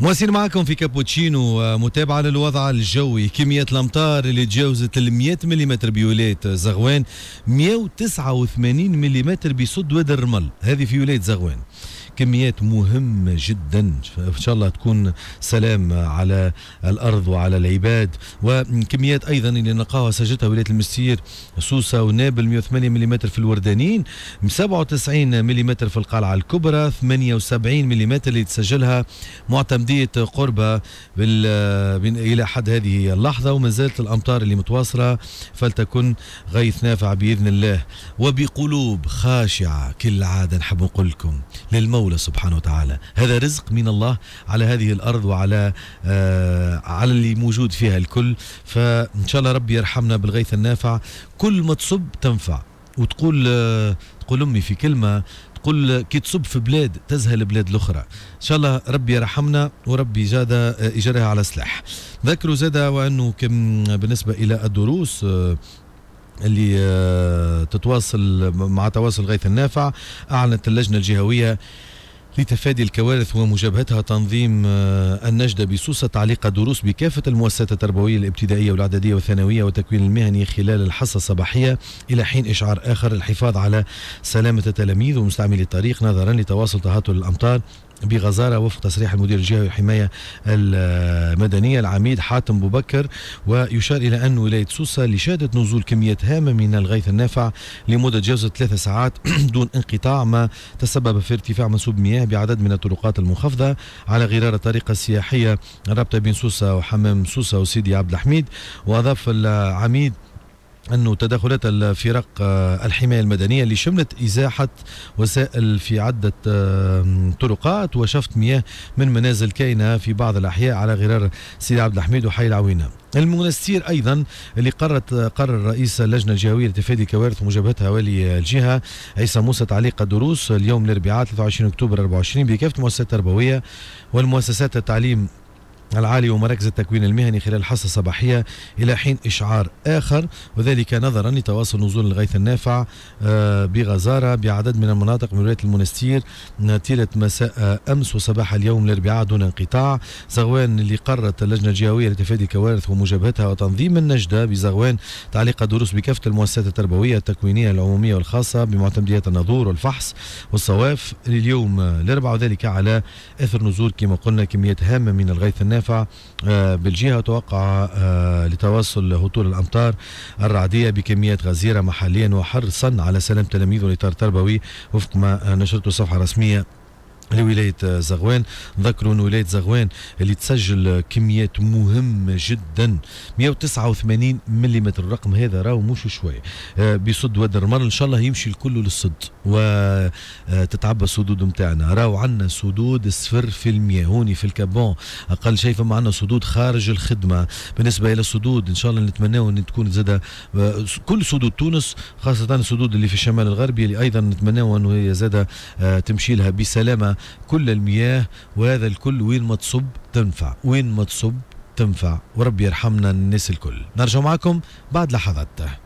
مواصلين معكم في كابوتشينو آه، متابعة للوضع الجوي كمية الأمطار اللي تجاوزت ال 100 ملم بولاية زغوان 189 ملم بصد وادي الرمل هذه في ولاية زغوان كميات مهمة جدا إن شاء الله تكون سلام على الأرض وعلى العباد وكميات أيضا اللي نلقاها سجلتها ولاية المسير سوسة ونابل 108 ملم في الوردانين 97 ملم في القلعة الكبرى 78 ملم اللي تسجلها معتمدية قربة إلى حد هذه اللحظة وما زالت الأمطار اللي متواصلة فلتكن غيث نافع بإذن الله وبقلوب خاشعة كالعادة نحب نقول لكم للموت المولى سبحانه وتعالى هذا رزق من الله على هذه الأرض وعلى آه على اللي موجود فيها الكل فإن شاء الله ربي يرحمنا بالغيث النافع كل ما تصب تنفع وتقول آه تقول أمي في كلمة تقول كي تصب في بلاد تزهى البلاد الاخرى ان شاء الله ربي يرحمنا وربي جاد اجرها آه، على سلاح ذكروا زاد وانه كم بالنسبه الى الدروس آه، اللي آه، تتواصل مع تواصل غيث النافع اعلنت اللجنه الجهويه لتفادي الكوارث ومجابهتها تنظيم آه، النجدة بسوسة تعليق الدروس بكافة المؤسسات التربوية الابتدائية والإعدادية والثانوية والتكوين المهني خلال الحصة الصباحية إلى حين إشعار آخر الحفاظ على سلامة التلاميذ ومستعملي الطريق نظرا لتواصل تهطل الأمطار بغزارة وفق تصريح المدير الجهوي للحماية المدنية العميد حاتم بوبكر ويشار إلى أن ولاية سوسة لشهدت نزول كمية هامة من الغيث النافع لمدة جوزة ثلاثة ساعات دون انقطاع ما تسبب في ارتفاع منسوب مياه بعدد من الطرقات المنخفضة على غرار الطريقة السياحية الرابطة بين سوسة وحمام سوسة وسيدي عبد الحميد وأضاف العميد أنه تدخلات الفرق آه، الحماية المدنية اللي شملت إزاحة وسائل في عدة طرقات وشفط مياه من منازل كاينة في بعض الأحياء على غرار سيدي عبد الحميد وحي العوينة المنستير ايضا اللي قررت قرر رئيس اللجنه الجهويه لتفادي كوارث ومجابهتها والي الجهه عيسى موسى تعليق الدروس اليوم الاربعاء 23 اكتوبر 24 بكافه المؤسسات التربويه والمؤسسات التعليم العالي ومراكز التكوين المهني خلال حصة صباحية إلى حين إشعار آخر وذلك نظرا لتواصل نزول الغيث النافع آه، بغزارة بعدد من المناطق من ولاية المنستير طيلة مساء آه، أمس وصباح اليوم الأربعاء دون انقطاع زغوان اللي قررت اللجنة الجهوية لتفادي الكوارث ومجابهتها وتنظيم النجدة بزغوان تعليق دروس بكافة المؤسسات التربوية التكوينية العمومية والخاصة بمعتمديات النظور والفحص والصواف لليوم الأربعاء آه، وذلك على أثر نزول كما قلنا كميات هامة من الغيث النافع نافع آه، بالجهة توقع آه، لتواصل هطول الأمطار الرعدية بكميات غزيرة محليا وحرصا على سلام تلاميذ الإطار التربوي وفق ما آه، نشرته صفحة رسمية لولاية زغوان نذكروا أن ولاية زغوان اللي تسجل كميات مهمة جدا 189 ملم الرقم هذا راهو مش شوية آه، بصد واد الرمان إن شاء الله يمشي الكل للصد وتتعبى آه، السدود نتاعنا راهو عندنا سدود 0% في هوني في الكابون أقل شيء فما عندنا سدود خارج الخدمة بالنسبة إلى السدود إن شاء الله نتمناو أن تكون زادة آه، كل سدود تونس خاصة السدود اللي في الشمال الغربي اللي أيضا نتمناو أنه هي زادة تمشي لها بسلامة كل المياه وهذا الكل وين ما تصب تنفع وين ما تصب تنفع ورب يرحمنا الناس الكل نرجع معكم بعد لحظات